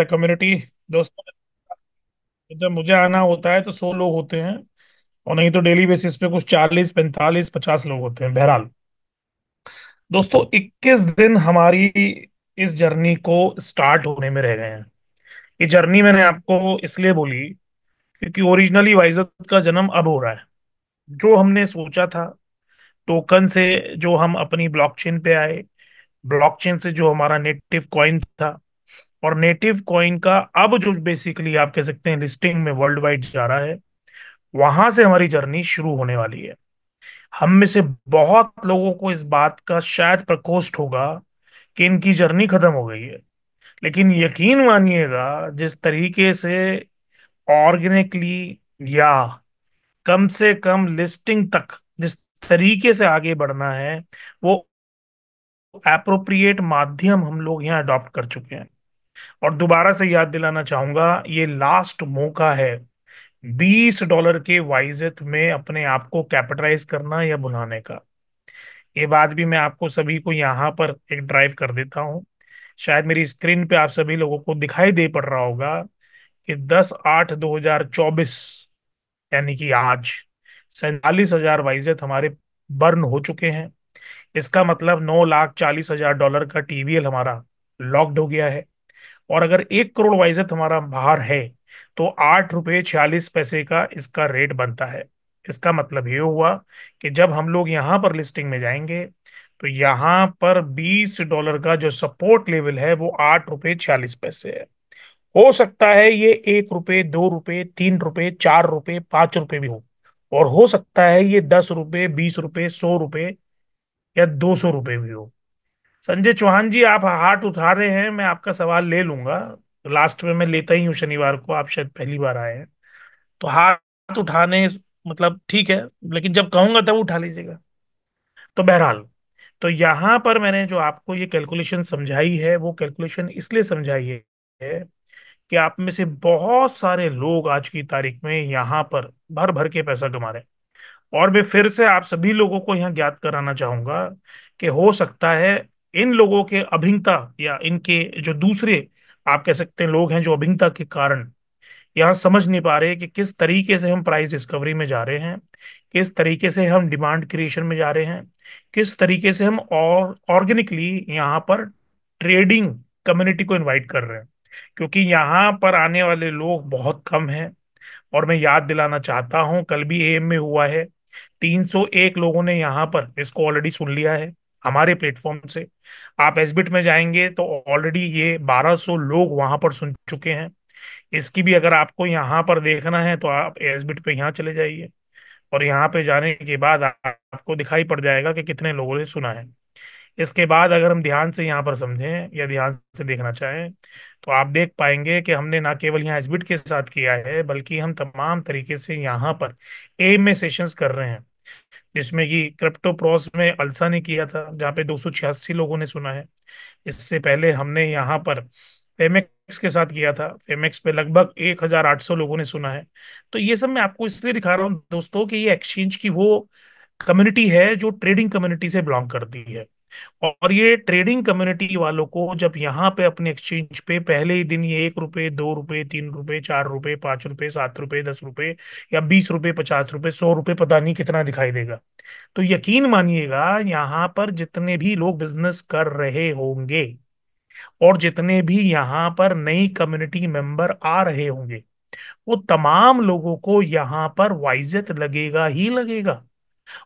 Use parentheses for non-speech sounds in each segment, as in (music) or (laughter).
The community दोस्तों जब मुझे आना होता है तो सौ लोग होते हैं और नहीं तो डेली बेसिस पे कुछ चालीस पैंतालीस पचास लोग होते हैं बहरहाल दोस्तों इक्कीस दिन हमारी इस जर्नी को स्टार्ट होने में रह गए हैं ये जर्नी मैंने आपको इसलिए बोली क्योंकि ओरिजिनली वाइजत का जन्म अब हो रहा है जो हमने सोचा था टोकन से जो हम अपनी ब्लॉकचेन पे आए ब्लॉकचेन से जो हमारा नेटिव कॉइन था और नेटिव कॉइन का अब जो बेसिकली आप कह सकते हैं लिस्टिंग में वर्ल्ड वाइड जा रहा है वहां से हमारी जर्नी शुरू होने वाली है हम में से बहुत लोगों को इस बात का शायद प्रकोष्ठ होगा कि इनकी जर्नी खत्म हो गई है लेकिन यकीन मानिएगा जिस तरीके से ऑर्गेनिकली या कम से कम लिस्टिंग तक जिस तरीके से आगे बढ़ना है वो एप्रोप्रिएट माध्यम हम लोग यहाँ अडॉप्ट कर चुके हैं और दोबारा से याद दिलाना चाहूंगा ये लास्ट मौका है बीस डॉलर के वाइजत में अपने आप को कैपिटलाइज करना या बुलाने का ये बात भी मैं आपको सभी को यहाँ पर एक ड्राइव कर देता हूँ शायद मेरी स्क्रीन पे आप सभी लोगों को दिखाई दे पड़ रहा होगा कि 10 आठ 2024 यानी कि आज सैतालीस हजार वाइजत हमारे बर्न हो चुके हैं इसका मतलब नौ लाख चालीस हजार डॉलर का टीवीएल हमारा लॉक्ड हो गया है और अगर एक करोड़ वाइज हमारा बाहर है तो आठ रुपये छियालीस पैसे का इसका रेट बनता है इसका मतलब ये हुआ कि जब हम लोग यहाँ पर लिस्टिंग में जाएंगे तो यहाँ पर बीस डॉलर का जो सपोर्ट लेवल है वो आठ रुपये छियालीस पैसे है हो सकता है ये एक रुपये दो रुपये तीन रुपये चार रुपये पाँच रुपये भी हो और हो सकता है ये दस रुपये बीस रुपये सौ रुपये या दो सौ रुपये भी हो संजय चौहान जी आप हाथ उठा रहे हैं मैं आपका सवाल ले लूंगा लास्ट में मैं लेता ही हूँ शनिवार को आप शायद पहली बार आए हैं तो हाथ उठाने मतलब ठीक है लेकिन जब कहूंगा तब उठा लीजिएगा तो बहरहाल तो यहां पर मैंने जो आपको ये कैलकुलेशन समझाई है वो कैलकुलेशन इसलिए समझाई है कि आप में से बहुत सारे लोग आज की तारीख में यहाँ पर भर भर के पैसा कमा रहे हैं और मैं फिर से आप सभी लोगों को यहाँ ज्ञात कराना चाहूंगा कि हो सकता है इन लोगों के अभिन्नता या इनके जो दूसरे आप कह सकते हैं लोग हैं जो अभिन्नता के कारण यहाँ समझ नहीं पा रहे कि किस तरीके से हम प्राइस डिस्कवरी में जा रहे हैं किस तरीके से हम डिमांड क्रिएशन में जा रहे हैं किस तरीके से हम और ऑर्गेनिकली यहाँ पर ट्रेडिंग कम्युनिटी को इनवाइट कर रहे हैं क्योंकि यहाँ पर आने वाले लोग बहुत कम हैं और मैं याद दिलाना चाहता हूँ कल भी एम में हुआ है 301 लोगों ने यहाँ पर इसको ऑलरेडी सुन लिया है हमारे प्लेटफॉर्म से आप एसबिट में जाएंगे तो ऑलरेडी ये 1200 लोग वहां पर सुन चुके हैं इसकी भी अगर आपको यहाँ पर देखना है तो आप एसबिट पे यहाँ चले जाइए और यहाँ पे जाने के बाद आपको दिखाई पड़ जाएगा कि कितने लोगों ने सुना है इसके बाद अगर हम ध्यान से यहाँ पर समझें या ध्यान से देखना चाहें तो आप देख पाएंगे कि हमने ना केवल यहाँ एसबिट के साथ किया है बल्कि हम तमाम तरीके से यहाँ पर एम में सेशंस कर रहे हैं जिसमें कि क्रिप्टो प्रॉस में अल्सा ने किया था जहाँ पे दो लोगों ने सुना है इससे पहले हमने यहाँ पर फेमेक्स के साथ किया था फेमेक्स पे लगभग 1800 लोगों ने सुना है तो ये सब मैं आपको इसलिए दिखा रहा हूँ दोस्तों कि ये एक्सचेंज की वो कम्युनिटी है जो ट्रेडिंग कम्युनिटी से बिलोंग करती है और ये ट्रेडिंग कम्युनिटी वालों को जब यहाँ पे अपने एक्सचेंज पे पहले ही दिन ये एक रुपये दो रुपये तीन रुपये चार रुपये पाँच रुपये सात रुपये दस रुपये या बीस रुपये पचास रुपये सौ रुपये पता नहीं कितना दिखाई देगा तो यकीन मानिएगा यहाँ पर जितने भी लोग बिजनेस कर रहे होंगे और जितने भी यहाँ पर नई कम्युनिटी मेंबर आ रहे होंगे वो तमाम लोगों को यहाँ पर वाइजत लगेगा ही लगेगा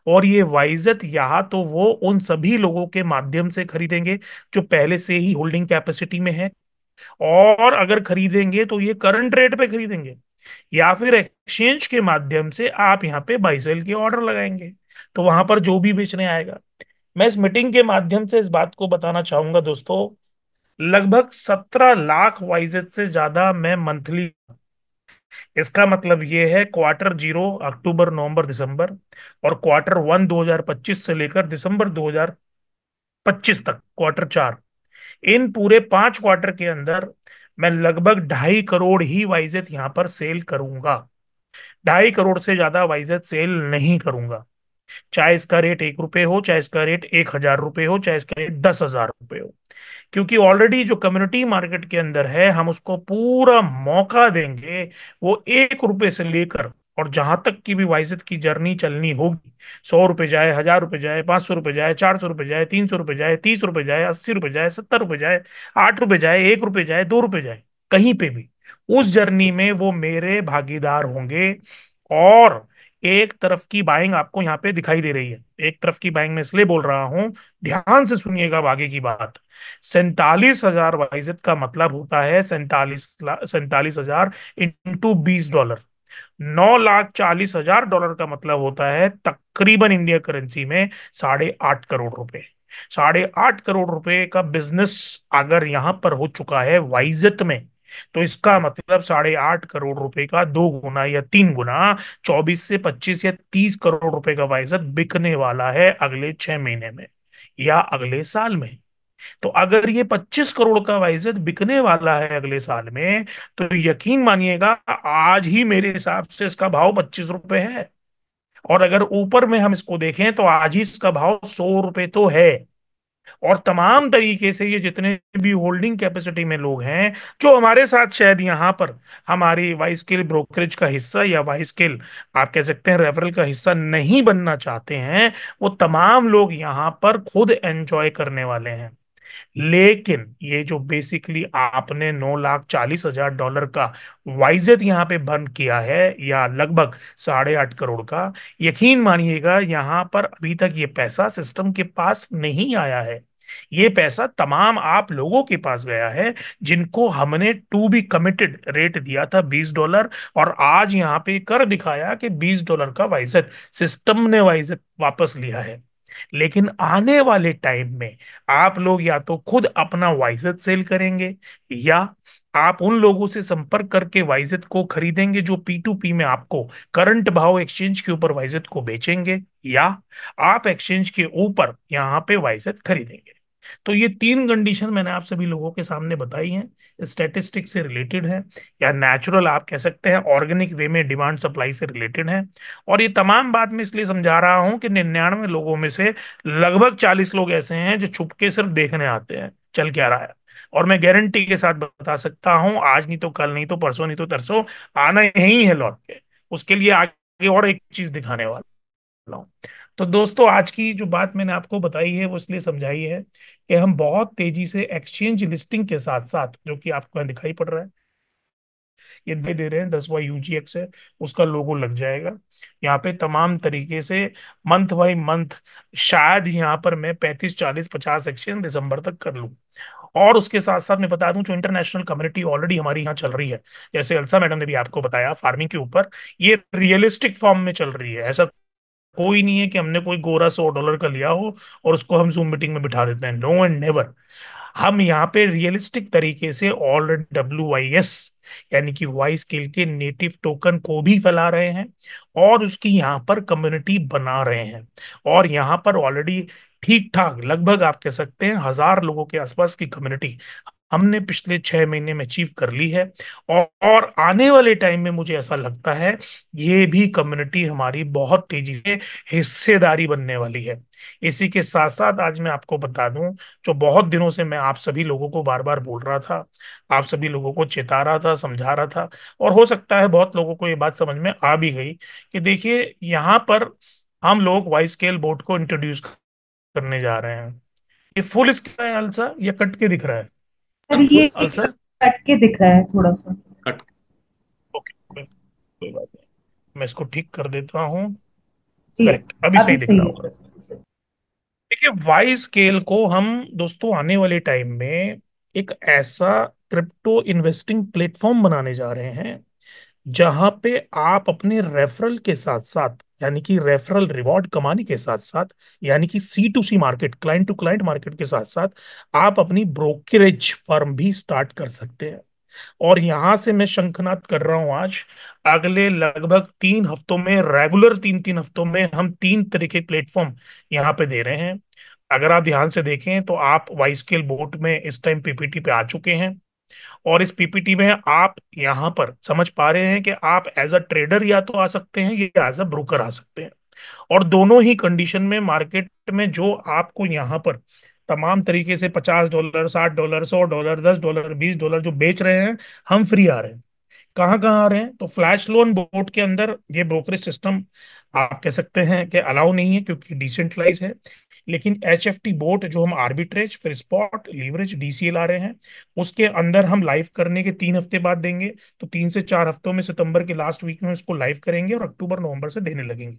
और ये वाइजत यहाँ तो वो उन सभी लोगों के माध्यम से खरीदेंगे जो पहले से ही होल्डिंग कैपेसिटी में है और अगर खरीदेंगे तो ये करंट रेट पे खरीदेंगे या फिर एक्सचेंज के माध्यम से आप यहाँ पे बाइसेल के ऑर्डर लगाएंगे तो वहां पर जो भी बेचने आएगा मैं इस मीटिंग के माध्यम से इस बात को बताना चाहूंगा दोस्तों लगभग सत्रह लाख वाइजेट से ज्यादा मैं मंथली इसका मतलब ये है क्वार्टर जीरो अक्टूबर नवंबर दिसंबर और क्वार्टर वन 2025 से लेकर दिसंबर 2025 तक क्वार्टर चार इन पूरे पांच क्वार्टर के अंदर मैं लगभग ढाई करोड़ ही वाइजेट यहां पर सेल करूंगा ढाई करोड़ से ज्यादा वाइजेट सेल नहीं करूंगा चाहे इसका रेट एक रुपए हो चाहे इसका रेट एक हजार रुपए हो चाहे इसका रेट दस हजार रुपए हो क्योंकि ऑलरेडी जो कम्युनिटी मार्केट के अंदर है हम उसको पूरा मौका देंगे वो एक रुपए से लेकर और जहां तक की भी वाइजत की जर्नी चलनी होगी सौ रुपए जाए हजार रुपए जाए पांच सौ रुपए जाए चार सौ रुपए जाए तीन सौ रुपए जाए तीस रुपए जाए अस्सी रुपए जाए सत्तर रुपए जाए आठ रुपए जाए एक रुपए जाए दो रुपए जाए कहीं पे भी उस जर्नी में वो मेरे भागीदार होंगे और एक तरफ की बाइंग आपको यहाँ पे दिखाई दे रही है एक तरफ की बाइंग में इसलिए बोल रहा हूं ध्यान से सुनिएगा आगे की बात सैतालीस हजार वाइजत का मतलब होता है सैतालीस सैतालीस हजार इंटू बीस डॉलर नौ लाख चालीस हजार डॉलर का मतलब होता है तकरीबन इंडिया करेंसी में साढ़े आठ करोड़ रुपए साढ़े आठ करोड़ रुपए का बिजनेस अगर यहां पर हो चुका है वाइजत में तो इसका मतलब साढ़े आठ करोड़ रुपए का दो गुना या तीन गुना चौबीस से पच्चीस या तीस करोड़ रुपए का वायसर बिकने वाला है अगले छह महीने में या अगले साल में तो अगर ये 25 करोड़ का वाइजत बिकने वाला है अगले साल में तो यकीन मानिएगा आज ही मेरे हिसाब से इसका भाव पच्चीस रुपए है और अगर ऊपर में हम इसको देखें तो आज ही इसका भाव सौ रुपए तो है और तमाम तरीके से ये जितने भी होल्डिंग कैपेसिटी में लोग हैं जो हमारे साथ शायद यहाँ पर हमारी वाई स्किल ब्रोकरेज का हिस्सा या वाई स्किल आप कह सकते हैं रेफरल का हिस्सा नहीं बनना चाहते हैं वो तमाम लोग यहाँ पर खुद एंजॉय करने वाले हैं लेकिन ये जो बेसिकली आपने नौ लाख चालीस हजार डॉलर का वाइजेट यहाँ पे बर्न किया है या लगभग साढ़े आठ करोड़ का यकीन मानिएगा यहाँ पर अभी तक ये पैसा सिस्टम के पास नहीं आया है ये पैसा तमाम आप लोगों के पास गया है जिनको हमने टू बी कमिटेड रेट दिया था 20 डॉलर और आज यहाँ पे कर दिखाया कि 20 डॉलर का वाइजत सिस्टम ने वाइजत वापस लिया है लेकिन आने वाले टाइम में आप लोग या तो खुद अपना वाइजत सेल करेंगे या आप उन लोगों से संपर्क करके वाइजत को खरीदेंगे जो पी टू पी में आपको करंट भाव एक्सचेंज के ऊपर वाइजत को बेचेंगे या आप एक्सचेंज के ऊपर यहाँ पे वाइजत खरीदेंगे तो ये तीन कंडीशन मैंने आप सभी लोगों के सामने बताई हैं स्टेटिस्टिक से रिलेटेड है या नेचुरल आप कह सकते हैं ऑर्गेनिक वे में डिमांड सप्लाई से रिलेटेड है और ये तमाम बात मैं इसलिए समझा रहा हूँ कि निन्यानवे लोगों में से लगभग चालीस लोग ऐसे हैं जो छुपके सिर्फ देखने आते हैं चल क्या रहा है और मैं गारंटी के साथ बता सकता हूँ आज नहीं तो कल नहीं तो परसों नहीं तो तरसों आना यही है लौट के उसके लिए आगे और एक चीज दिखाने वाला वाला हूँ तो दोस्तों आज की जो बात मैंने आपको बताई है वो इसलिए समझाई है कि हम बहुत तेजी से एक्सचेंज लिस्टिंग के साथ साथ जो कि आपको यहाँ दिखाई पड़ रहा है ये दे दे रहे हैं दसवा यूजीएक्स है उसका लोगो लग जाएगा यहाँ पे तमाम तरीके से मंथ बाई मंथ शायद यहाँ पर मैं पैंतीस चालीस पचास एक्सचेंज दिसंबर तक कर लू और उसके साथ साथ मैं बता दूं जो इंटरनेशनल कम्युनिटी ऑलरेडी हमारी यहाँ चल रही है जैसे अल्सा मैडम ने भी आपको बताया फार्मिंग के ऊपर ये रियलिस्टिक फॉर्म में चल रही है ऐसा कोई नहीं है कि हमने कोई गोरा सौ डॉलर का लिया हो और उसको हम जूम मीटिंग में बिठा देते हैं नो एंड नेवर हम यहाँ पे रियलिस्टिक तरीके से ऑल डब्ल्यू आई एस यानी कि वाई स्केल के नेटिव टोकन को भी फैला रहे हैं और उसकी यहाँ पर कम्युनिटी बना रहे हैं और यहाँ पर ऑलरेडी ठीक ठाक लगभग आप कह सकते हैं हजार लोगों के आसपास की कम्युनिटी हमने पिछले छह महीने में अचीव कर ली है और, और आने वाले टाइम में मुझे ऐसा लगता है ये भी कम्युनिटी हमारी बहुत तेजी से हिस्सेदारी बनने वाली है इसी के साथ साथ आज मैं आपको बता दूं जो बहुत दिनों से मैं आप सभी लोगों को बार बार बोल रहा था आप सभी लोगों को चेता रहा था समझा रहा था और हो सकता है बहुत लोगों को ये बात समझ में आ भी गई कि देखिए यहाँ पर हम लोग वाई स्केल बोर्ड को इंट्रोड्यूस करने जा रहे हैं ये फुल स्केल है अलसा या कट के दिख रहा है सर ये कट के दिख रहा है थोड़ा सा कट ओके मैं इसको ठीक कर देता हूँ करेक्ट अभी सही दिख रहा होगा देखिए वाई स्केल को हम दोस्तों आने वाले टाइम में एक ऐसा क्रिप्टो इन्वेस्टिंग प्लेटफॉर्म बनाने जा रहे हैं जहां पे आप अपने रेफरल के साथ साथ यानी कि रेफरल रिवॉर्ड कमाने के साथ साथ यानी कि C to C market client to client market के साथ साथ आप अपनी ब्रोकरेज फर्म भी स्टार्ट कर सकते हैं और यहां से मैं शंखनाथ कर रहा हूं आज अगले लगभग तीन हफ्तों में रेगुलर तीन तीन हफ्तों में हम तीन तरह के प्लेटफॉर्म यहाँ पे दे रहे हैं अगर आप ध्यान से देखें तो आप वाई स्केल बोर्ड में इस टाइम पीपीटी पे आ चुके हैं और इस पीपीटी में आप यहाँ पर समझ पा रहे हैं कि आप एज अ ट्रेडर या तो आ सकते हैं या एज अ ब्रोकर आ सकते हैं और दोनों ही कंडीशन में मार्केट में जो आपको यहाँ पर तमाम तरीके से पचास डॉलर साठ डॉलर सौ डॉलर दस डॉलर बीस डॉलर जो बेच रहे हैं हम फ्री आ रहे हैं कहाँ कहाँ आ रहे हैं तो फ्लैश लोन बोर्ड के अंदर ये ब्रोकरेज सिस्टम आप कह सकते हैं कि अलाउ नहीं है क्योंकि डिसेंट्रलाइज है लेकिन एच एफ टी बोट जो हम आर्बिट्रेज फिर स्पॉट लीवरेज डीसीएल आ रहे हैं उसके अंदर हम लाइव करने के तीन हफ्ते बाद देंगे तो तीन से चार हफ्तों में सितंबर के लास्ट वीक में इसको लाइव करेंगे और अक्टूबर नवंबर से देने लगेंगे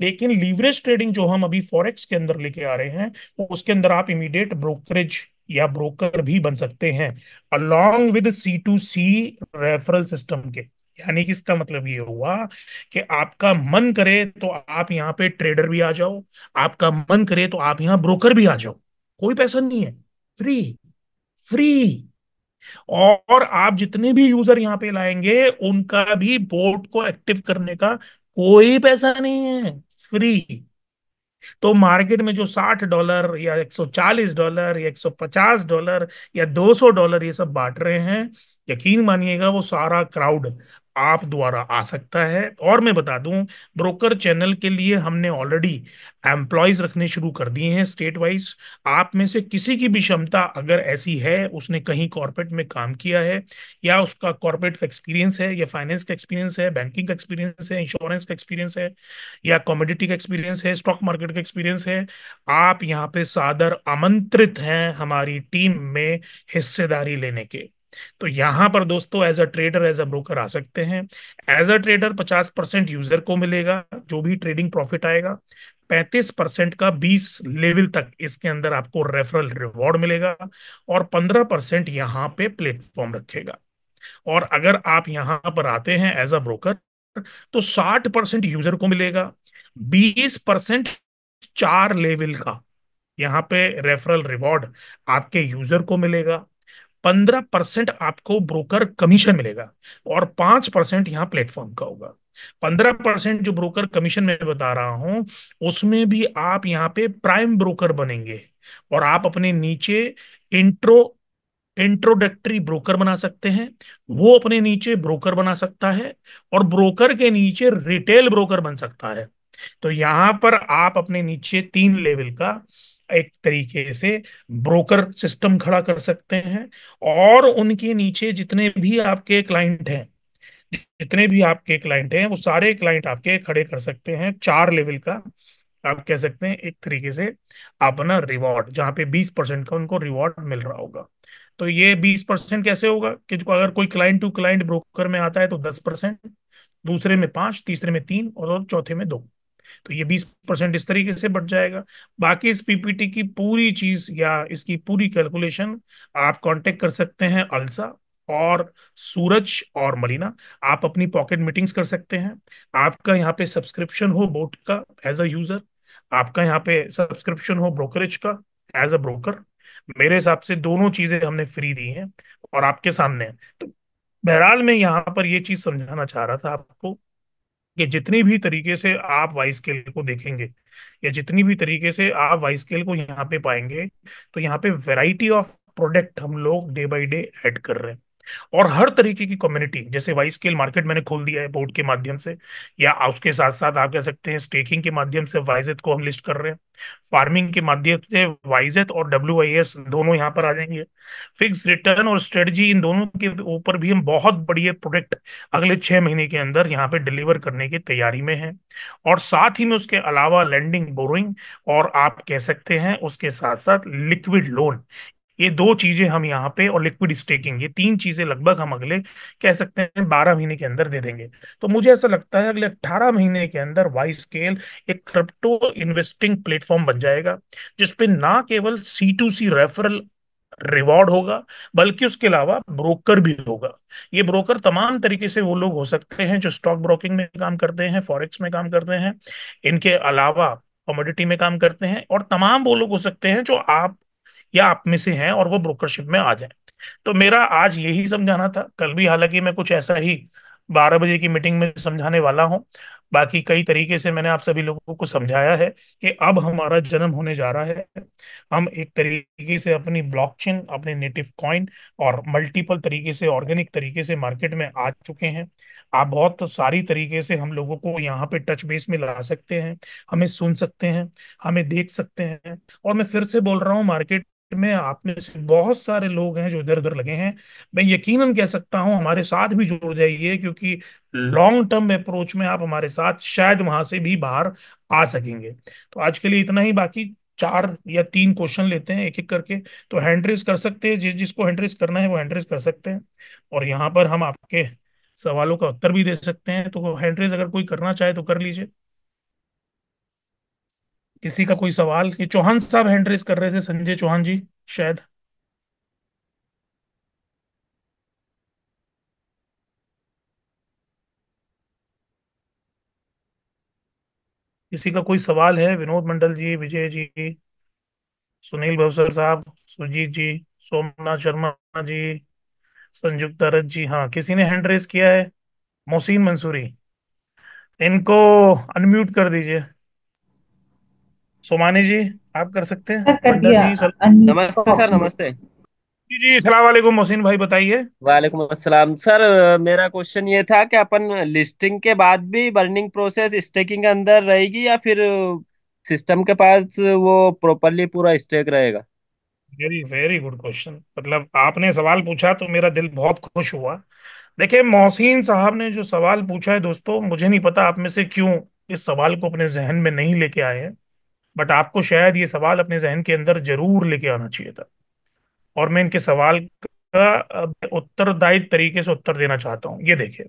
लेकिन लीवरेज ट्रेडिंग जो हम अभी फॉरेक्स के अंदर लेके आ रहे हैं उसके अंदर आप इमीडिएट ब्रोकरेज या ब्रोकर भी बन सकते हैं along with C to C referral system के यानी कि इसका मतलब ये हुआ कि आपका मन करे तो आप यहाँ पे ट्रेडर भी आ जाओ आपका मन करे तो आप यहाँ ब्रोकर भी आ जाओ कोई पैसा नहीं है फ्री फ्री और आप जितने भी यूजर यहाँ पे लाएंगे उनका भी बोर्ड को एक्टिव करने का कोई पैसा नहीं है फ्री तो मार्केट में जो 60 डॉलर या 140 डॉलर या 150 डॉलर या 200 डॉलर ये सब बांट रहे हैं यकीन मानिएगा वो सारा क्राउड आप द्वारा आ सकता है और मैं बता दूं ब्रोकर चैनल के लिए हमने ऑलरेडी एम्प्लॉयज रखने शुरू कर दिए हैं स्टेट वाइज आप में से किसी की भी क्षमता अगर ऐसी है उसने कहीं कॉर्पोरेट में काम किया है या उसका कॉर्पोरेट का एक्सपीरियंस है या फाइनेंस का एक्सपीरियंस है बैंकिंग का एक्सपीरियंस है इंश्योरेंस का एक्सपीरियंस है या कॉमोडिटी का एक्सपीरियंस है स्टॉक मार्केट का एक्सपीरियंस है आप यहाँ पे सादर आमंत्रित हैं हमारी टीम में हिस्सेदारी लेने के तो यहाँ पर दोस्तों as a trader as a broker आ सकते हैं एज अ ट्रेडर पचास परसेंट यूजर को मिलेगा जो भी ट्रेडिंग प्रॉफिट आएगा पैंतीस परसेंट का बीस लेवल तक इसके अंदर आपको रेफरल रिवॉर्ड मिलेगा और पंद्रह परसेंट यहाँ पे प्लेटफॉर्म रखेगा और अगर आप यहाँ पर आते हैं एज अ ब्रोकर तो साठ परसेंट यूजर को मिलेगा बीस परसेंट चार लेवल का यहाँ पे रेफरल रिवॉर्ड आपके यूजर को मिलेगा पंद्रह परसेंट आपको ब्रोकर कमीशन मिलेगा और पांच परसेंट यहाँ प्लेटफॉर्म का होगा पंद्रह परसेंट जो ब्रोकर कमीशन में बता रहा हूं उसमें भी आप यहाँ पे प्राइम ब्रोकर बनेंगे और आप अपने नीचे इंट्रो इंट्रोडक्टरी ब्रोकर बना सकते हैं वो अपने नीचे ब्रोकर बना सकता है और ब्रोकर के नीचे रिटेल ब्रोकर बन सकता है तो यहां पर आप अपने नीचे तीन लेवल का एक तरीके से ब्रोकर सिस्टम खड़ा कर सकते हैं और उनके नीचे जितने भी आपके क्लाइंट हैं जितने भी आपके क्लाइंट हैं वो सारे क्लाइंट आपके खड़े कर सकते हैं चार लेवल का आप कह सकते हैं एक तरीके से अपना रिवॉर्ड जहां पे बीस परसेंट का उनको रिवॉर्ड मिल रहा होगा तो ये बीस परसेंट कैसे होगा कि अगर कोई क्लाइंट टू क्लाइंट ब्रोकर में आता है तो दस परसेंट दूसरे में पांच तीसरे में तीन और चौथे में दो तो ये बीस परसेंट इस तरीके से बढ़ जाएगा बाकी इस पीपीटी की पूरी चीज या इसकी पूरी कैलकुलेशन आप कांटेक्ट कर सकते हैं अलसा और सूरज और मरीना आप अपनी पॉकेट मीटिंग्स कर सकते हैं आपका यहाँ पे सब्सक्रिप्शन हो बोट का एज अ यूजर आपका यहाँ पे सब्सक्रिप्शन हो ब्रोकरेज का एज अ ब्रोकर मेरे हिसाब से दोनों चीजें हमने फ्री दी हैं और आपके सामने तो बहरहाल मैं यहाँ पर ये चीज समझाना चाह रहा था आपको कि जितने भी तरीके से आप वाई स्केल को देखेंगे या जितनी भी तरीके से आप वाई स्केल को यहाँ पे पाएंगे तो यहाँ पे वैरायटी ऑफ प्रोडक्ट हम लोग डे बाई डे ऐड कर रहे हैं और हर तरीके की कम्युनिटी जैसे वाई स्केल मार्केट मैंने खोल दिया है बोर्ड के माध्यम से या उसके साथ साथ आप कह सकते हैं स्टेकिंग के माध्यम से वाइजेट को हम लिस्ट कर रहे हैं फार्मिंग के माध्यम से वाइजेट और डब्ल्यू दोनों यहाँ पर आ जाएंगे फिक्स रिटर्न और स्ट्रेटजी इन दोनों के ऊपर भी हम बहुत बढ़िया प्रोडक्ट अगले छह महीने के अंदर यहाँ पे डिलीवर करने की तैयारी में है और साथ ही में उसके अलावा लैंडिंग बोरिंग और आप कह सकते हैं उसके साथ साथ लिक्विड लोन ये दो चीजें हम यहाँ पे और लिक्विड स्टेकिंग ये तीन चीजें लगभग हम अगले कह सकते हैं बारह महीने के अंदर दे देंगे तो मुझे ऐसा लगता है अगले अट्ठारह महीने के अंदर वाई स्केल एक क्रिप्टो इन्वेस्टिंग प्लेटफॉर्म बन जाएगा जिसपे ना केवल C to C referral reward होगा बल्कि उसके अलावा ब्रोकर भी होगा ये ब्रोकर तमाम तरीके से वो लोग हो सकते हैं जो स्टॉक ब्रोकिंग में काम करते हैं फॉरेक्स में काम करते हैं इनके अलावा कॉमोडिटी में काम करते हैं और तमाम वो लोग हो सकते हैं जो आप या आप में से हैं और वो ब्रोकरशिप में आ जाए तो मेरा आज यही समझाना था कल भी हालांकि मैं कुछ ऐसा ही बारह बजे की मीटिंग में समझाने वाला हूँ बाकी कई तरीके से मैंने आप सभी लोगों को समझाया है कि अब हमारा जन्म होने जा रहा है हम एक तरीके से अपनी ब्लॉकचेन अपने नेटिव कॉइन और मल्टीपल तरीके से ऑर्गेनिक तरीके से मार्केट में आ चुके हैं आप बहुत सारी तरीके से हम लोगों को यहाँ पे टच बेस में ला सकते हैं हमें सुन सकते हैं हमें देख सकते हैं और मैं फिर से बोल रहा हूँ मार्केट में आप में से बहुत सारे लोग हैं जो इधर उधर लगे हैं मैं यकीनन कह सकता हूं हमारे साथ भी जुड़ जाइए क्योंकि लॉन्ग टर्म अप्रोच में आप हमारे साथ शायद वहां से भी बाहर आ सकेंगे तो आज के लिए इतना ही बाकी चार या तीन क्वेश्चन लेते हैं एक एक करके तो हैंड्रेस कर सकते हैं जिस जिसको हैंड्रेस करना है वो हैंड्रेस कर सकते हैं और यहाँ पर हम आपके सवालों का उत्तर भी दे सकते हैं तो हैंड्रेस अगर कोई करना चाहे तो कर लीजिए किसी का कोई सवाल ये चौहान साहब हैंड रेस कर रहे थे संजय चौहान जी शायद किसी का कोई सवाल है विनोद मंडल जी विजय जी सुनील भवसर साहब सुजीत जी सोमनाथ शर्मा जी संयुक्त दरद जी हाँ किसी ने हैंड रेस किया है मोहसिन मंसूरी इनको अनम्यूट कर दीजिए सोमानी जी आप कर सकते हैं नमस्ते सर नमस्ते जी जी सलाम वालेकुम मोहसिन भाई बताइए वालेकुम अस्सलाम सर मेरा क्वेश्चन ये था कि अपन लिस्टिंग के बाद भी बर्निंग प्रोसेस स्टेकिंग के अंदर रहेगी या फिर सिस्टम के पास वो प्रॉपरली पूरा स्टेक रहेगा वेरी वेरी गुड क्वेश्चन मतलब आपने सवाल पूछा तो मेरा दिल बहुत खुश हुआ देखिए मोहसिन साहब ने जो सवाल पूछा है दोस्तों मुझे नहीं पता आप में से क्यों इस सवाल को अपने जहन में नहीं लेके आए हैं बट आपको शायद ये सवाल अपने जहन के अंदर जरूर लेके आना चाहिए था और मैं इनके सवाल का उत्तरदायित तरीके से उत्तर देना चाहता हूँ ये देखिए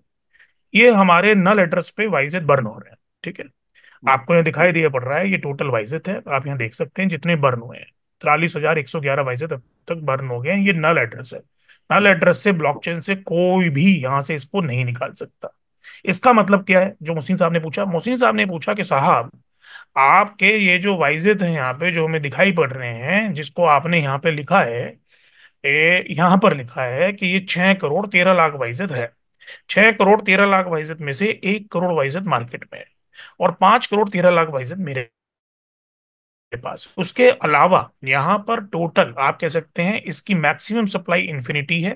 ये हमारे नल एड्रेस पे वाइजेट बर्न हो रहे हैं ठीक है हम्म। आपको यहाँ दिखाई दिया पड़ रहा है ये टोटल वाइजेट है आप यहाँ देख सकते हैं जितने बर्न हुए हैं तिरालीस हजार एक सौ ग्यारह वाइजेट अब तक बर्न हो गए हैं ये नल एड्रेस है नल एड्रेस से ब्लॉकचेन से कोई भी यहाँ से इसको नहीं निकाल सकता इसका मतलब क्या है जो मोहसिन साहब ने पूछा मोहसिन साहब ने पूछा कि साहब आपके ये जो वाइजेत है यहाँ पे जो हमें दिखाई पड़ रहे हैं जिसको आपने यहाँ पे लिखा है ए, यहाँ पर लिखा है कि ये छह करोड़ तेरह लाख वाइजेत है छह करोड़ तेरह लाख वाइजेत में से एक करोड़ वाइजेत मार्केट में है और पांच करोड़ तेरह लाख वाइजेत मेरे पास उसके अलावा यहाँ पर टोटल आप कह सकते हैं इसकी मैक्सिमम सप्लाई इन्फिनिटी है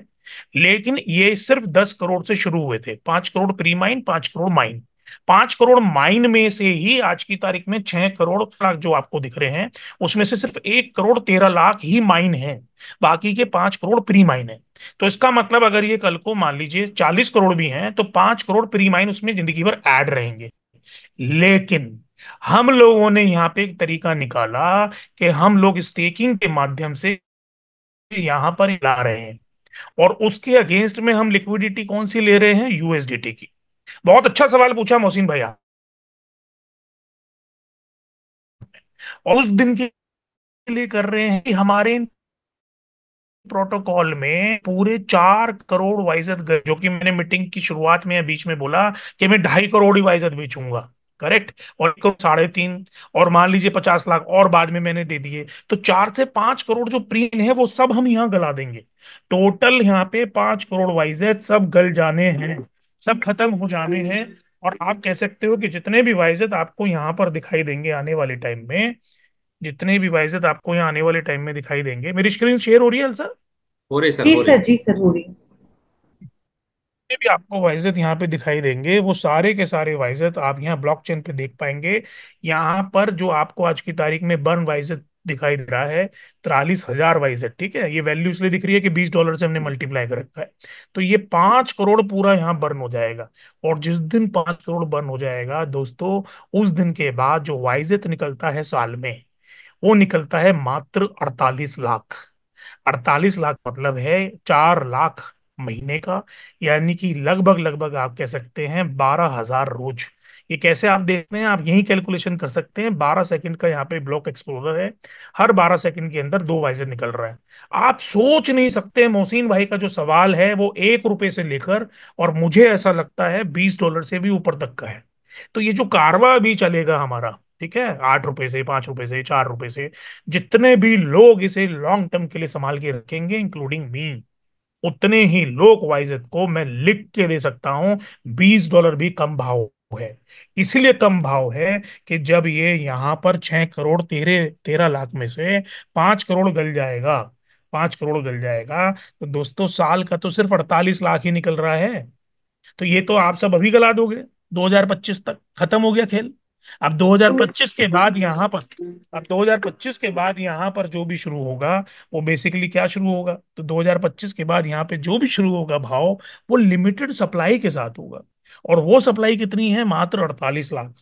लेकिन ये सिर्फ दस करोड़ से शुरू हुए थे पांच करोड़ प्री माइन पांच करोड़ माइन पांच करोड़ माइन में से ही आज की तारीख में छह करोड़ लाख जो आपको दिख रहे हैं उसमें से सिर्फ एक करोड़ तेरह लाख ही माइन है बाकी के पांच करोड़ प्री माइन है तो इसका मतलब अगर ये कल को मान लीजिए चालीस करोड़ भी हैं तो पांच करोड़ प्री माइन उसमें जिंदगी भर एड रहेंगे लेकिन हम लोगों ने यहाँ पे एक तरीका निकाला कि हम लोग स्टेकिंग के माध्यम से यहां पर ला रहे हैं और उसके अगेंस्ट में हम लिक्विडिटी कौन सी ले रहे हैं यूएसडीटी की बहुत अच्छा सवाल पूछा मोहसिन भैया और उस दिन के लिए कर रहे हैं कि हमारे प्रोटोकॉल में पूरे चार करोड़ वाइजत गए जो कि मैंने मीटिंग की शुरुआत में या बीच में बोला कि मैं ढाई करोड़ ही वाइजत बेचूंगा करेक्ट और साढ़े तीन और मान लीजिए पचास लाख और बाद में मैंने दे दिए तो चार से पांच करोड़ जो प्रीन है वो सब हम यहाँ गला देंगे टोटल यहाँ पे पांच करोड़ वाइजेट सब गल जाने हैं सब खत्म हो जाने हम्म। हैं और आप कह सकते हो कि जितने भी वाइजत आपको यहाँ पर दिखाई देंगे आने वाले टाइम में जितने भी वाइजत आपको यहाँ आने वाले टाइम में दिखाई देंगे मेरी स्क्रीन शेयर हो रही है सर हो रही sir ji sir ji sir हो रही जितने भी आपको वाइजत यहाँ पे दिखाई देंगे वो सारे के सारे वाइजत आप यहाँ ब्लॉकचेन पे देख पाएंगे यहाँ पर जो आपको आज की तारीख में बर्न वाइजत दिखाई दे रहा है तिरालीस हजार वाइज है ठीक है ये वैल्यू इसलिए दिख रही है कि बीस डॉलर से हमने मल्टीप्लाई कर रखा है तो ये पांच करोड़ पूरा यहाँ बर्न हो जाएगा और जिस दिन पांच करोड़ बर्न हो जाएगा दोस्तों उस दिन के बाद जो वाइजेत निकलता है साल में वो निकलता है मात्र अड़तालीस लाख अड़तालीस लाख मतलब है चार लाख महीने का यानी कि लगभग लगभग आप कह सकते हैं बारह हजार रोज ये कैसे आप देखते हैं आप यही कैलकुलेशन कर सकते हैं बारह सेकंड का यहाँ पे ब्लॉक एक्सपोजर है हर बारह सेकंड के अंदर दो वाइजर निकल रहा है आप सोच नहीं सकते मोहसिन भाई का जो सवाल है वो एक रुपए से लेकर और मुझे ऐसा लगता है बीस डॉलर से भी ऊपर तक का है तो ये जो कारवा भी चलेगा हमारा ठीक है आठ रुपए से पांच रुपए से चार रुपए से जितने भी लोग इसे लॉन्ग टर्म के लिए संभाल के रखेंगे इंक्लूडिंग मी उतने ही लोग वाइजत को मैं लिख के दे सकता हूं बीस डॉलर भी कम भाव है इसलिए कम भाव है कि जब ये यहां पर छह करोड़ तेरह तेरह लाख में से पांच करोड़ गल जाएगा पांच करोड़ गल जाएगा तो दोस्तों साल का तो सिर्फ अड़तालीस लाख ही निकल रहा है तो ये तो आप सब अभी गला दोगे 2025 तक खत्म हो गया खेल अब 2025 के बाद यहाँ पर अब 2025 के बाद यहाँ पर जो भी शुरू होगा वो बेसिकली क्या शुरू होगा तो 2025 के बाद यहाँ पे जो भी शुरू होगा भाव वो लिमिटेड सप्लाई के साथ होगा और वो सप्लाई कितनी है मात्र अड़तालीस लाख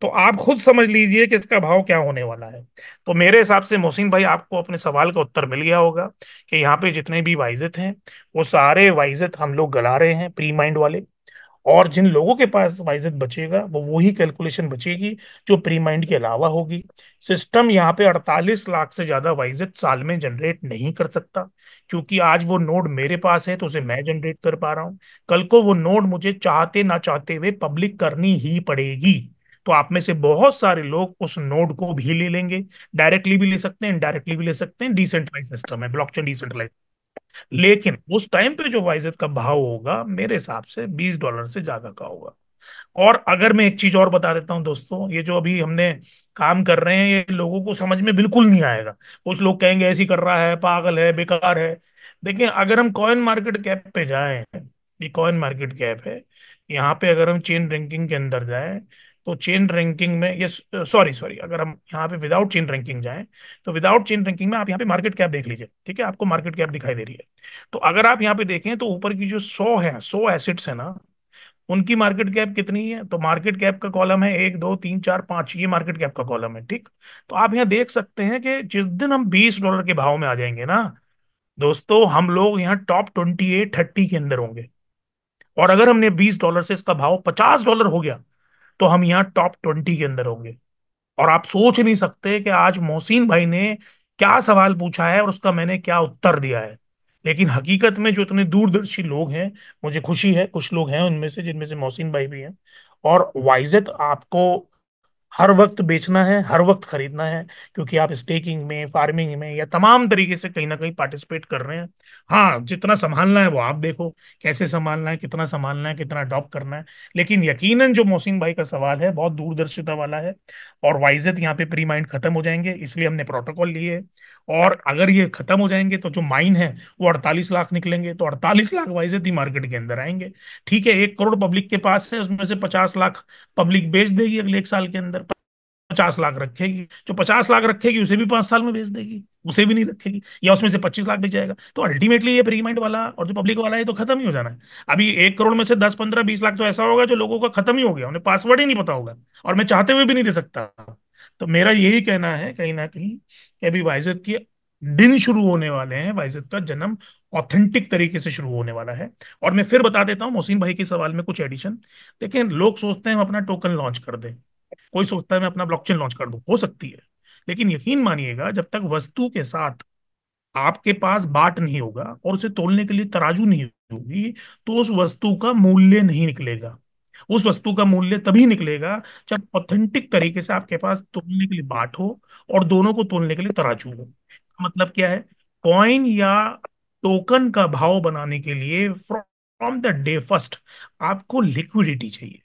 तो आप खुद समझ लीजिए कि इसका भाव क्या होने वाला है तो मेरे हिसाब से मोहसिन भाई आपको अपने सवाल का उत्तर मिल गया होगा कि यहाँ पे जितने भी वाइजत हैं वो सारे वाइजत हम लोग गला रहे हैं प्री माइंड वाले और जिन लोगों के पास वाइजेट बचेगा वो वही कैलकुलेशन बचेगी जो प्री माइंड के अलावा होगी सिस्टम यहाँ पे 48 लाख से ज़्यादा वाइजेट साल में जनरेट नहीं कर सकता क्योंकि आज वो नोड मेरे पास है तो उसे मैं जनरेट कर पा रहा हूँ कल को वो नोड मुझे चाहते ना चाहते हुए पब्लिक करनी ही पड़ेगी तो आप में से बहुत सारे लोग उस नोड को भी ले लेंगे डायरेक्टली भी ले सकते हैं इनडायरेक्टली भी ले सकते हैं डिसेंट्रलाइज सिस्टम है ब्लॉकचेन डिसेंट्रलाइज लेकिन उस टाइम पे जो वाइजत का भाव होगा मेरे हिसाब से बीस डॉलर से ज्यादा का होगा और अगर मैं एक चीज और बता देता हूं दोस्तों ये जो अभी हमने काम कर रहे हैं ये लोगों को समझ में बिल्कुल नहीं आएगा कुछ लोग कहेंगे ऐसी कर रहा है पागल है बेकार है देखिए अगर हम कॉइन मार्केट कैप पे जाए ये कॉइन मार्केट कैप है यहाँ पे अगर हम चेन रैंकिंग के अंदर जाए तो चेन रैंकिंग में ये सॉरी सॉरी अगर हम यहाँ पे विदाउट चेन रैंकिंग जाएं तो विदाउट चेन रैंकिंग में आप यहाँ पे मार्केट कैप देख लीजिए ठीक है आपको मार्केट कैप दिखाई दे रही है तो अगर आप यहाँ पे देखें तो ऊपर की जो सौ है सौ एसेट्स है ना उनकी मार्केट कैप कितनी है तो मार्केट कैप का कॉलम है एक दो तीन चार पांच ये मार्केट कैप का कॉलम है ठीक तो आप यहाँ देख सकते हैं कि जिस दिन हम बीस डॉलर के भाव में आ जाएंगे ना दोस्तों हम लोग यहाँ टॉप ट्वेंटी एट थर्टी के अंदर होंगे और अगर हमने बीस डॉलर से इसका भाव पचास डॉलर हो गया तो हम यहाँ टॉप ट्वेंटी के अंदर होंगे और आप सोच नहीं सकते कि आज मोहसिन भाई ने क्या सवाल पूछा है और उसका मैंने क्या उत्तर दिया है लेकिन हकीकत में जो इतने दूरदर्शी लोग हैं मुझे खुशी है कुछ लोग हैं उनमें से जिनमें से मोहसिन भाई भी हैं और वाइजत आपको हर वक्त बेचना है हर वक्त खरीदना है क्योंकि आप स्टेकिंग में फार्मिंग में या तमाम तरीके से कहीं ना कहीं पार्टिसिपेट कर रहे हैं हाँ जितना संभालना है वो आप देखो कैसे संभालना है कितना संभालना है कितना अडॉप्ट करना है लेकिन यकीनन जो मोहसिन भाई का सवाल है बहुत दूरदर्शिता वाला है और वाइजत तो यहाँ पे प्री माइंड खत्म हो जाएंगे इसलिए हमने प्रोटोकॉल लिए और अगर ये खत्म हो जाएंगे तो जो माइन है वो 48 लाख निकलेंगे तो 48 लाख वाइज थी मार्केट के अंदर आएंगे ठीक है एक करोड़ पब्लिक के पास है उसमें से 50 लाख पब्लिक बेच देगी अगले एक साल के अंदर पचास लाख रखेगी जो पचास लाख रखेगी उसे भी पांच साल में बेच देगी उसे भी नहीं रखेगी या उसमें से पच्चीस लाख बेच जाएगा तो अल्टीमेटली ये प्रीमाइंड वाला और जो पब्लिक वाला है तो खत्म ही हो जाना है अभी एक करोड़ में से दस पंद्रह बीस लाख तो ऐसा होगा जो लोगों का खत्म ही हो गया उन्हें पासवर्ड ही नहीं पता होगा और मैं चाहते हुए भी नहीं दे सकता तो मेरा यही कहना है कहीं ना कहीं कि अभी वाइजत की दिन शुरू होने वाले हैं वाइजत का जन्म ऑथेंटिक तरीके से शुरू होने वाला है और मैं फिर बता देता हूँ मोहसिन भाई के सवाल में कुछ एडिशन देखें लोग सोचते हैं हम अपना टोकन लॉन्च कर दें कोई सोचता है मैं अपना ब्लॉकचेन लॉन्च कर दू हो सकती है लेकिन यकीन मानिएगा जब तक वस्तु के साथ आपके पास बाट नहीं होगा और उसे तोलने के लिए तराजू नहीं होगी तो उस वस्तु का मूल्य नहीं निकलेगा उस वस्तु का मूल्य तभी निकलेगा जब ऑथेंटिक तरीके से आपके पास तोलने के लिए बाट हो और दोनों को तोलने के लिए तराजू हो मतलब क्या है कॉइन या टोकन का भाव बनाने के लिए फ्रॉम द डे फर्स्ट आपको लिक्विडिटी चाहिए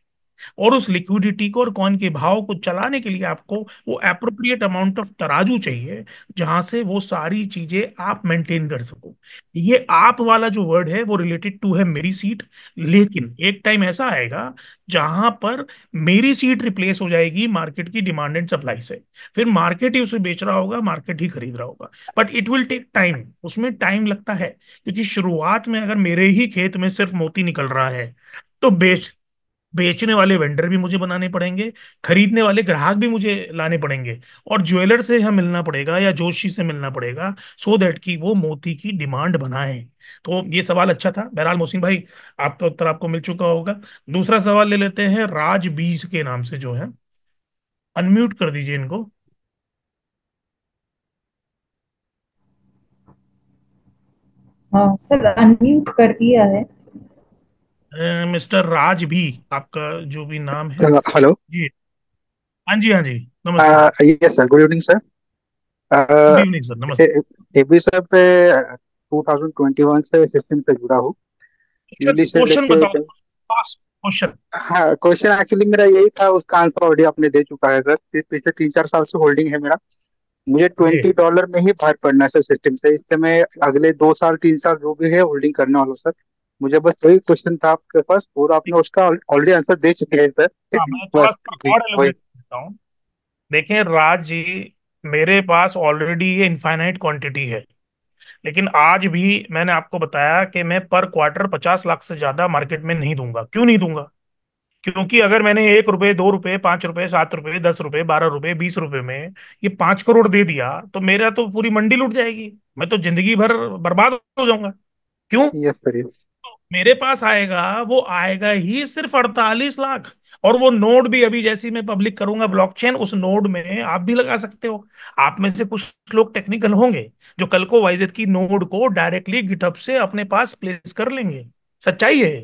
और उस लिक्विडिटी को और कॉइन के भाव को चलाने के लिए आपको वो अप्रोप्रिएट अमाउंट ऑफ तराजू चाहिए जहां से वो सारी चीजें आप मेंटेन कर सको ये आप वाला जो वर्ड है वो रिलेटेड टू है मेरी सीट लेकिन एक टाइम ऐसा आएगा जहां पर मेरी सीट रिप्लेस हो जाएगी मार्केट की डिमांड एंड सप्लाई से फिर मार्केट ही उसे बेच रहा होगा मार्केट ही खरीद रहा होगा but it will take time उसमें टाइम लगता है क्योंकि शुरुआत में अगर मेरे ही खेत में सिर्फ मोती निकल रहा है तो बेच बेचने वाले वेंडर भी मुझे बनाने पड़ेंगे खरीदने वाले ग्राहक भी मुझे लाने पड़ेंगे और ज्वेलर से यहाँ मिलना पड़ेगा या जोशी से मिलना पड़ेगा सो देट दैट कि वो मोती की डिमांड बनाए तो ये सवाल अच्छा था बहरहाल मोहसिन भाई आपका उत्तर आपको मिल चुका होगा दूसरा सवाल ले लेते हैं राज बीज के नाम से जो है अनम्यूट कर दीजिए इनको हाँ, सर अनम्यूट कर दिया है मिस्टर राज भी आपका जो भी नाम है हेलो जी हाँ जी हाँ जी नमस्कार yes sir good evening sir good evening sir नमस्ते एबी सर पे 2021 से सिस्टम से जुड़ा हूँ अच्छा, क्वेश्चन बताओ फास्ट क्वेश्चन हाँ क्वेश्चन एक्चुअली मेरा यही था उसका आंसर ऑलरेडी आपने दे चुका है सर पिछले तीन चार साल से होल्डिंग है मेरा मुझे ट्वेंटी डॉलर में ही बाहर पड़ना है सर सिस्टम से इससे मैं अगले दो साल तीन साल जो भी है होल्डिंग करने वाला सर मुझे बस वही क्वेश्चन था आपके पास और आपने उसका ऑलरेडी आंसर दे चुके हैं सर हाँ, देखिए राज जी मेरे पास ऑलरेडी ये इनफाइनाइट क्वांटिटी है लेकिन आज भी मैंने आपको बताया कि मैं पर क्वार्टर पचास लाख से ज्यादा मार्केट में नहीं दूंगा क्यों नहीं दूंगा क्योंकि अगर मैंने एक रुपए दो रुपए पांच रुपए सात रुपए दस रुपए बारह रुपए बीस रुपए में ये पांच करोड़ दे दिया तो मेरा तो पूरी मंडी लुट जाएगी मैं तो जिंदगी भर बर्बाद हो जाऊंगा क्यों yes, मेरे पास आएगा वो आएगा ही सिर्फ अड़तालीस लाख और वो नोड भी अभी जैसी मैं पब्लिक करूंगा ब्लॉकचेन उस नोड में आप भी लगा सकते हो आप में से कुछ लोग टेक्निकल होंगे जो कल को वाइज की नोड को डायरेक्टली गिटअप से अपने पास प्लेस कर लेंगे सच्चाई है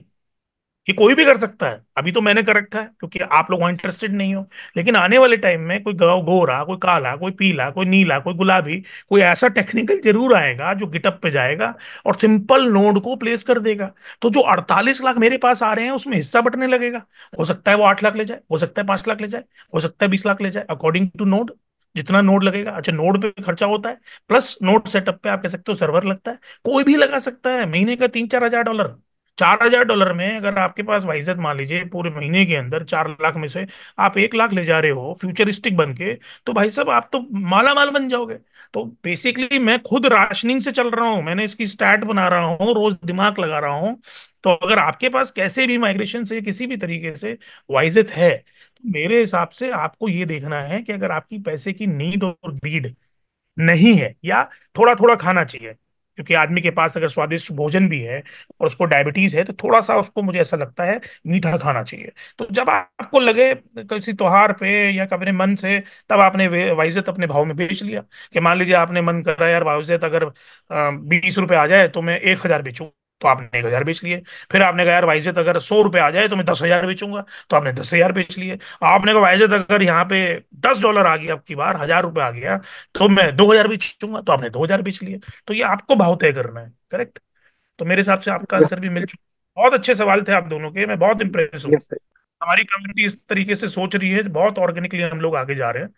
ये कोई भी कर सकता है अभी तो मैंने कर रखा है क्योंकि आप लोग इंटरेस्टेड नहीं हो लेकिन आने वाले टाइम में कोई गोरा कोई काला कोई पीला कोई नीला कोई गुलाबी कोई ऐसा टेक्निकल जरूर आएगा जो गिटअप पे जाएगा और सिंपल नोड को प्लेस कर देगा तो जो 48 लाख मेरे पास आ रहे हैं उसमें हिस्सा बटने लगेगा हो सकता है वो आठ लाख ले जाए हो सकता है पांच लाख ले जाए हो सकता है बीस लाख ले जाए अकॉर्डिंग टू नोड जितना नोड लगेगा अच्छा नोड पे खर्चा होता है प्लस नोड सेटअप पे आप कह सकते हो सर्वर लगता है कोई भी लगा सकता है महीने का तीन चार हजार डॉलर चार हजार डॉलर में अगर आपके पास वाइजत मान लीजिए पूरे महीने के अंदर चार लाख में से आप एक लाख ले जा रहे हो फ्यूचरिस्टिक बन के तो भाई साहब आप तो माला माल बन जाओगे तो बेसिकली मैं खुद राशनिंग से चल रहा हूँ मैंने इसकी स्टैट बना रहा हूँ रोज दिमाग लगा रहा हूँ तो अगर आपके पास कैसे भी माइग्रेशन से किसी भी तरीके से वाइजत है तो मेरे हिसाब से आपको ये देखना है कि अगर आपकी पैसे की नीड और ग्रीड नहीं है या थोड़ा थोड़ा खाना चाहिए क्योंकि आदमी के पास अगर स्वादिष्ट भोजन भी है और उसको डायबिटीज है तो थोड़ा सा उसको मुझे ऐसा लगता है मीठा खाना चाहिए तो जब आपको लगे किसी त्योहार पे या अपने मन से तब आपने वाइजत अपने भाव में बेच लिया कि मान लीजिए आपने मन करा यार वाइजत अगर बीस रुपये आ जाए तो मैं एक हजार बेचूँ तो आपने एक हज़ार बेच लिए फिर आपने कहा यार वाइजत अगर सौ रुपए आ जाए तो मैं दस हज़ार बेचूंगा तो आपने दस हज़ार बेच लिए आपने कहा वाइजत अगर यहाँ पे दस डॉलर आ गया आपकी बार हज़ार रुपए आ गया तो मैं दो हज़ार बेचूंगा तो आपने दो हज़ार बेच लिए तो ये आपको भाव तय करना है करेक्ट तो मेरे हिसाब से आपका आंसर भी मिल चुका बहुत अच्छे सवाल थे आप दोनों के मैं बहुत इंप्रेस हूँ हमारी कम्युनिटी इस तरीके से सोच रही है बहुत ऑर्गेनिकली हम लोग आगे जा रहे हैं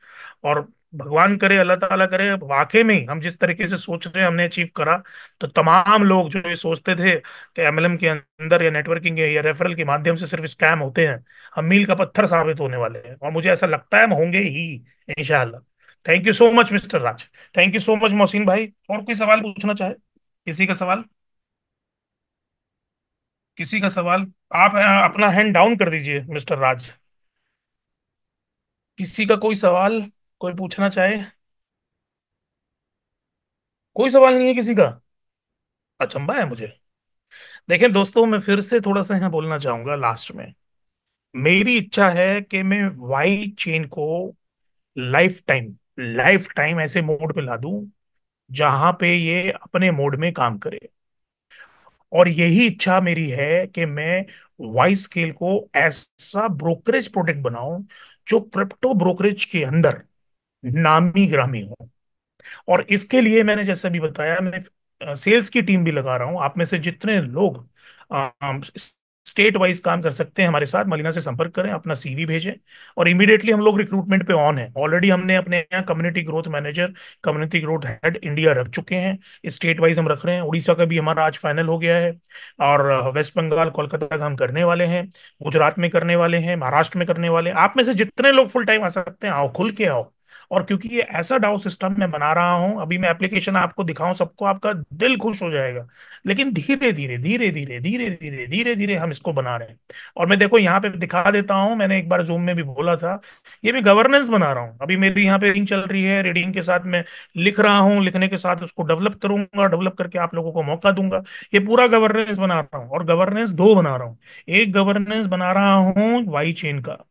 और भगवान करे अल्लाह ताला करे वाकई में हम जिस तरीके से सोच रहे हैं हमने अचीव करा तो तमाम लोग जो ये सोचते थे कि एमएलएम के अंदर या नेटवर्किंग या रेफरल के माध्यम से सिर्फ स्कैम होते हैं हम मील का पत्थर साबित होने वाले हैं और मुझे ऐसा लगता है हम होंगे ही इनशाला thank you so much mister Raj thank you so much Mohsin भाई और कोई सवाल पूछना चाहे किसी का सवाल किसी का सवाल आप अपना हैंड डाउन कर दीजिए मिस्टर राज किसी का कोई सवाल कोई पूछना चाहे कोई सवाल नहीं है किसी का अचंबा है मुझे देखें दोस्तों मैं फिर से थोड़ा सा यहां बोलना चाहूंगा लास्ट में मेरी इच्छा है कि मैं वाई चेन को लाइफ टाइम लाइफ टाइम ऐसे मोड पे ला दूं जहां पे ये अपने मोड में काम करे और यही इच्छा मेरी है कि मैं वाई स्केल को ऐसा ब्रोकरेज प्रोडक्ट बनाऊं जो क्रिप्टो ब्रोकरेज के अंदर नामी ग्रामी हो और इसके लिए मैंने जैसा भी बताया मैं सेल्स की टीम भी लगा रहा हूं आप में से जितने लोग स्टेट वाइज काम कर सकते हैं हमारे साथ मलिना से संपर्क करें अपना सीवी भेजें और इमीडिएटली हम लोग रिक्रूटमेंट पे ऑन है ऑलरेडी हमने अपने यहाँ community growth manager community growth head India रख चुके हैं स्टेट वाइज हम रख रहे हैं उड़ीसा का भी हमारा आज फाइनल हो गया है और वेस्ट बंगाल कोलकाता का हम करने वाले हैं गुजरात में करने वाले हैं महाराष्ट्र में करने वाले हैं आप में से जितने लोग फुल टाइम आ सकते हैं आओ खुल के आओ और क्योंकि ये ऐसा डाउ सिस्टम मैं बना रहा हूं अभी मैं एप्लीकेशन आपको दिखाऊं सबको आपका दिल खुश हो जाएगा लेकिन धीरे धीरे धीरे धीरे धीरे धीरे धीरे धीरे हम इसको बना रहे हैं और मैं देखो यहाँ पे दिखा देता हूँ मैंने एक बार जूम में भी बोला था ये मैं गवर्नेंस बना रहा हूँ अभी मेरी यहाँ पे रीडिंग चल रही है रीडिंग के साथ मैं लिख रहा हूँ लिखने के साथ उसको डेवलप करूंगा डेवलप करके आप लोगों को मौका दूंगा ये पूरा गवर्नेंस बना रहा हूँ और गवर्नेंस दो बना रहा हूँ एक गवर्नेंस बना रहा हूँ वाई चेन का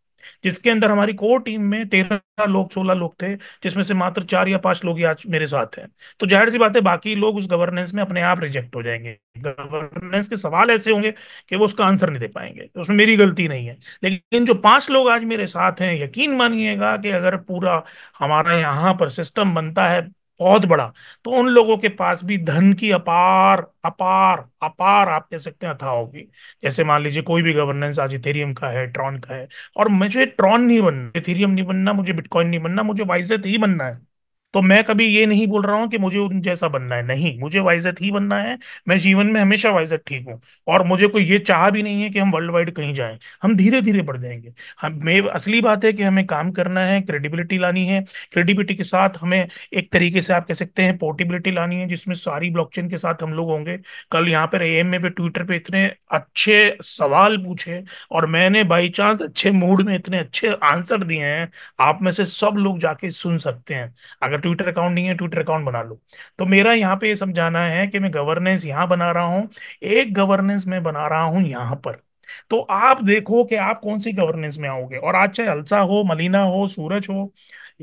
जिसके अंदर हमारी कोर टीम में तेरह लोग सोलह लोग थे जिसमें से मात्र चार या पांच लोग ही आज मेरे साथ हैं तो जाहिर सी बात है बाकी लोग उस गवर्नेंस में अपने आप रिजेक्ट हो जाएंगे गवर्नेंस के सवाल ऐसे होंगे कि वो उसका आंसर नहीं दे पाएंगे तो उसमें मेरी गलती नहीं है लेकिन जो पांच लोग आज मेरे साथ हैं यकीन मानिएगा कि अगर पूरा हमारा यहाँ पर सिस्टम बनता है बहुत बड़ा तो उन लोगों के पास भी धन की अपार अपार अपार आप कह सकते हैं अथा होगी जैसे मान लीजिए कोई भी गवर्नेंस आज इथेरियम का है ट्रॉन का है और मुझे ट्रॉन नहीं बनना इथेरियम नहीं बनना मुझे बिटकॉइन नहीं बनना मुझे वाइजेट ही बनना है तो मैं कभी ये नहीं बोल रहा हूँ कि मुझे उन जैसा बनना है नहीं मुझे वाइजत ही बनना है मैं जीवन में हमेशा वाइजत ठीक हूँ और मुझे कोई ये चाह भी नहीं है कि हम वर्ल्ड वाइड कहीं जाएं हम धीरे धीरे बढ़ जाएंगे हमें असली बात है कि हमें काम करना है क्रेडिबिलिटी लानी है क्रेडिबिलिटी के साथ हमें एक तरीके से आप कह सकते हैं पोर्टेबिलिटी लानी है जिसमें सारी ब्लॉक के साथ हम लोग होंगे कल यहाँ पर एम में पे ट्विटर पे इतने अच्छे सवाल पूछे और मैंने बाई चांस अच्छे मूड में इतने अच्छे आंसर दिए हैं आप में से सब लोग जाके सुन सकते हैं अगर ट्विटर अकाउंट नहीं है ट्विटर अकाउंट बना लो तो मेरा यहाँ पे ये समझाना है कि मैं गवर्नेंस यहाँ बना रहा हूँ एक गवर्नेंस मैं बना रहा हूँ यहाँ पर तो आप देखो कि आप कौन सी गवर्नेंस में आओगे और आज चाहे अलसा हो मलीना हो सूरज हो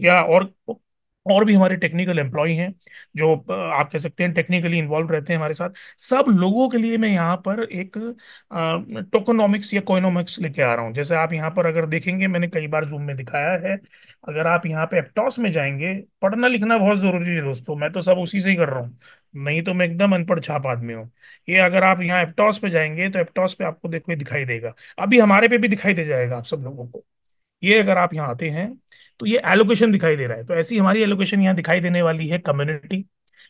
या और और भी हमारे टेक्निकल एम्प्लॉय हैं जो आप कह सकते हैं टेक्निकली इन्वॉल्व रहते हैं हमारे साथ सब लोगों के लिए मैं यहाँ पर एक टोकोनॉमिक्स या कोइनोमिक्स लेके आ रहा हूँ जैसे आप यहाँ पर अगर देखेंगे मैंने कई बार जूम में दिखाया है अगर आप यहाँ पे एप्टॉस में जाएंगे पढ़ना लिखना बहुत ज़रूरी है दोस्तों मैं तो सब उसी से ही कर रहा हूँ नहीं तो मैं एकदम अनपढ़ छाप आदमी हूँ ये अगर आप यहाँ एप्टॉस पे जाएंगे तो एप्टॉस पे आपको देखो दिखाई देगा अभी हमारे पे भी दिखाई दे जाएगा आप सब लोगों को ये अगर आप यहाँ आते हैं तो ये एलोकेशन दिखाई दे रहा है तो ऐसी हमारी एलोकेशन यहाँ दिखाई देने वाली है कम्युनिटी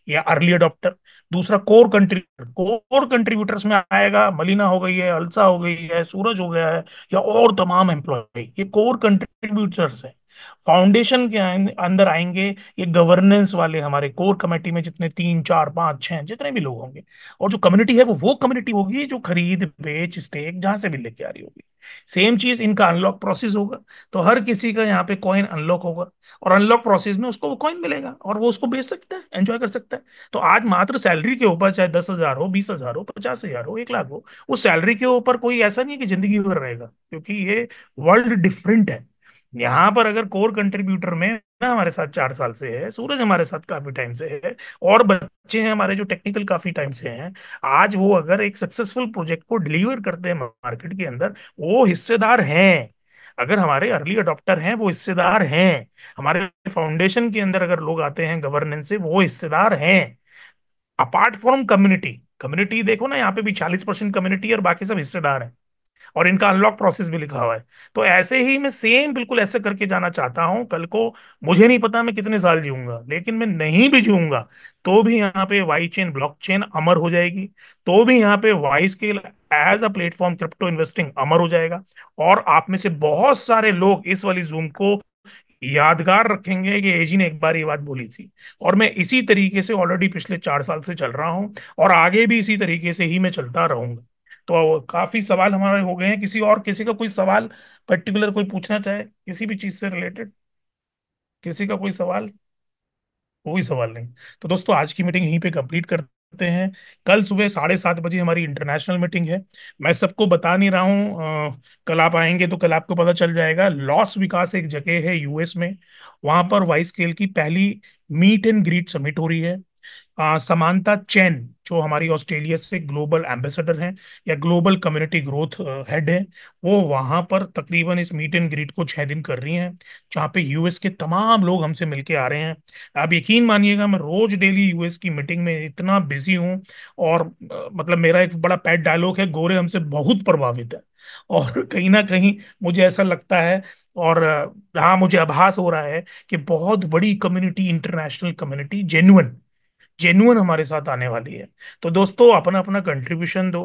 या अर्ली अडोप्टर दूसरा कोर कंट्रीब्यूटर कोर कंट्रीब्यूटर्स में आएगा मलिना हो गई है अलसा हो गई है सूरज हो गया है या और तमाम एम्प्लॉय ये कोर कंट्रीब्यूटर्स है फाउंडेशन के अंदर आएंगे ये गवर्नेंस वाले हमारे कोर कमेटी में जितने तीन चार पांच छह जितने भी लोग होंगे और जो कम्युनिटी है वो वो कम्युनिटी होगी जो खरीद बेच स्टेक जहां से भी लेके आ रही होगी सेम चीज इनका अनलॉक प्रोसेस होगा तो हर किसी का यहाँ पे कॉइन अनलॉक होगा और अनलॉक प्रोसेस में उसको वो कॉइन मिलेगा और वो उसको बेच सकता है एंजॉय कर सकता है तो आज मात्र सैलरी के ऊपर चाहे दस हजार हो बीस हजार हो पचास हजार हो एक लाख हो उस सैलरी के ऊपर कोई ऐसा नहीं है कि जिंदगी भर रहेगा क्योंकि ये वर्ल्ड डिफरेंट है यहाँ पर अगर कोर कंट्रीब्यूटर में हमारे साथ चार साल से है सूरज हमारे साथ काफी टाइम से है और बच्चे हैं हमारे जो टेक्निकल काफी टाइम से हैं आज वो अगर एक सक्सेसफुल प्रोजेक्ट को डिलीवर करते हैं मार्केट के अंदर वो हिस्सेदार हैं अगर हमारे अर्ली अडोप्टर हैं वो हिस्सेदार हैं हमारे फाउंडेशन के अंदर अगर लोग आते हैं गवर्नेंस से वो हिस्सेदार हैं अपार्ट फ्रॉम कम्युनिटी कम्युनिटी देखो ना यहाँ पे भी चालीस परसेंट कम्युनिटी और बाकी सब हिस्सेदार हैं और इनका अनलॉक प्रोसेस भी लिखा हुआ है तो ऐसे ही मैं सेम बिल्कुल ऐसे करके जाना चाहता हूँ कल को मुझे नहीं पता मैं कितने साल जीऊंगा लेकिन मैं नहीं भी जीऊंगा तो भी यहाँ पे वाई चेन ब्लॉक चेन अमर हो जाएगी तो भी यहाँ पे Y scale as a platform crypto investing अमर हो जाएगा और आप में से बहुत सारे लोग इस वाली जूम को यादगार रखेंगे कि एजी ने एक बार ये बात बोली थी और मैं इसी तरीके से ऑलरेडी पिछले चार साल से चल रहा हूं और आगे भी इसी तरीके से ही मैं चलता रहूंगा तो काफी सवाल हमारे हो गए हैं किसी और किसी का कोई सवाल पर्टिकुलर कोई पूछना चाहे किसी भी चीज से रिलेटेड किसी का कोई सवाल कोई सवाल नहीं तो दोस्तों आज की मीटिंग यहीं पे कंप्लीट करते हैं कल सुबह साढ़े सात बजे हमारी इंटरनेशनल मीटिंग है मैं सबको बता नहीं रहा हूँ कल आप आएंगे तो कल आपको पता चल जाएगा लॉस विकास एक जगह है यूएस में वहां पर वाइस स्केल की पहली मीट एंड ग्रीट समिट हो रही है समानता चैन जो हमारी ऑस्ट्रेलिया से ग्लोबल एम्बेसडर हैं या ग्लोबल कम्युनिटी ग्रोथ हेड है वो वहाँ पर तकरीबन इस मीट एंड ग्रीट को छः दिन कर रही हैं जहाँ पे यूएस के तमाम लोग हमसे मिलके आ रहे हैं आप यकीन मानिएगा मैं रोज डेली यूएस की मीटिंग में इतना बिजी हूँ और मतलब मेरा एक बड़ा पैट डायलॉग है गोरे हमसे बहुत प्रभावित है और (laughs) कहीं ना कहीं मुझे ऐसा लगता है और हाँ मुझे आभास हो रहा है कि बहुत बड़ी community international community genuine genuine हमारे साथ आने वाली है तो दोस्तों अपना अपना कंट्रीब्यूशन दो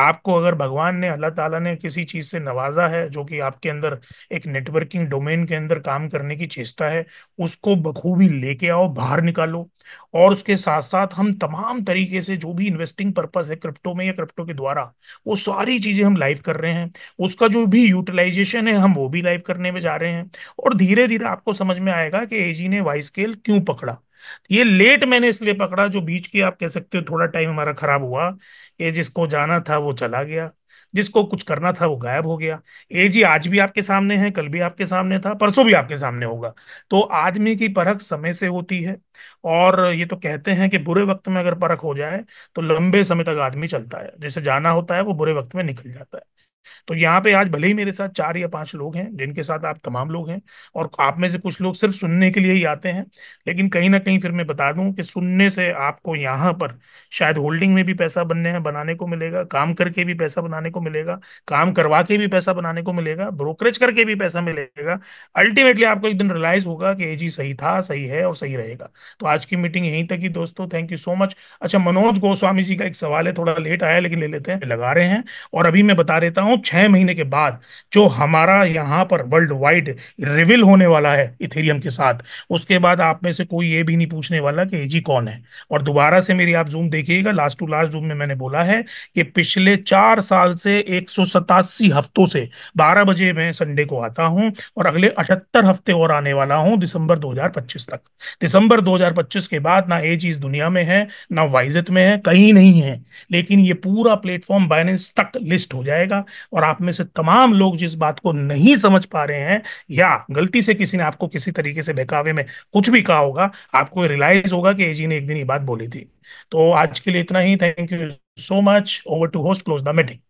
आपको अगर भगवान ने अल्लाह ताला ने किसी चीज़ से नवाजा है जो कि आपके अंदर एक नेटवर्किंग डोमेन के अंदर काम करने की चेष्टा है उसको बखूबी लेके आओ बाहर निकालो और उसके साथ साथ हम तमाम तरीके से जो भी इन्वेस्टिंग पर्पज है क्रिप्टो में या क्रिप्टो के द्वारा वो सारी चीज़ें हम लाइव कर रहे हैं उसका जो भी यूटिलाइजेशन है हम वो भी लाइव करने में जा रहे हैं और धीरे धीरे आपको समझ में आएगा कि एजी ने वाई स्केल क्यों पकड़ा तो ये लेट मैंने इसलिए पकड़ा जो बीच की आप कह सकते हो थोड़ा टाइम हमारा खराब हुआ ये जिसको जाना था वो चला गया जिसको कुछ करना था वो गायब हो गया ए जी आज भी आपके सामने है कल भी आपके सामने था परसों भी आपके सामने होगा तो आदमी की परख समय से होती है और ये तो कहते हैं कि बुरे वक्त में अगर परख हो जाए तो लंबे समय तक आदमी चलता है जैसे जाना होता है वो बुरे वक्त में निकल जाता है तो यहाँ पे आज भले ही मेरे साथ चार या पांच लोग हैं जिनके साथ आप तमाम लोग हैं और आप में से कुछ लोग सिर्फ सुनने के लिए ही आते हैं लेकिन कहीं ना कहीं फिर मैं बता दूं कि सुनने से आपको यहाँ पर शायद होल्डिंग में भी पैसा बनने हैं बनाने को मिलेगा काम करके भी पैसा बनाने को मिलेगा काम करवा के भी पैसा बनाने को मिलेगा ब्रोकरेज करके भी पैसा मिलेगा अल्टीमेटली आपको एक दिन रियलाइज होगा कि ए जी सही था सही है और सही रहेगा तो आज की मीटिंग यहीं तक ही दोस्तों थैंक यू सो मच अच्छा मनोज गोस्वामी जी का एक सवाल है थोड़ा लेट आया लेकिन ले लेते हैं लगा रहे हैं और अभी मैं बता देता हूँ छह महीने के बाद जो हमारा यहाँ पर वर्ल्ड वाइड रिविल होने वाला है इथेरियम के साथ उसके बाद आप में से कोई ये भी नहीं पूछने वाला कि एजी कौन है और दोबारा से मेरी आप जूम देखिएगा लास्ट टू लास्ट जूम में मैंने बोला है कि पिछले चार साल से एक हफ्तों से बारह बजे मैं संडे को आता हूँ और अगले अठहत्तर हफ्ते और आने वाला हूँ दिसंबर दो तक दिसंबर दो के बाद ना ए इस दुनिया में है ना वाइजत में है कहीं नहीं है लेकिन ये पूरा प्लेटफॉर्म बाइनेंस तक लिस्ट हो जाएगा और आप में से तमाम लोग जिस बात को नहीं समझ पा रहे हैं या गलती से किसी ने आपको किसी तरीके से बहकावे में कुछ भी कहा होगा आपको रियलाइज होगा कि जी ने एक दिन ये बात बोली थी तो आज के लिए इतना ही thank you so much over to host close the meeting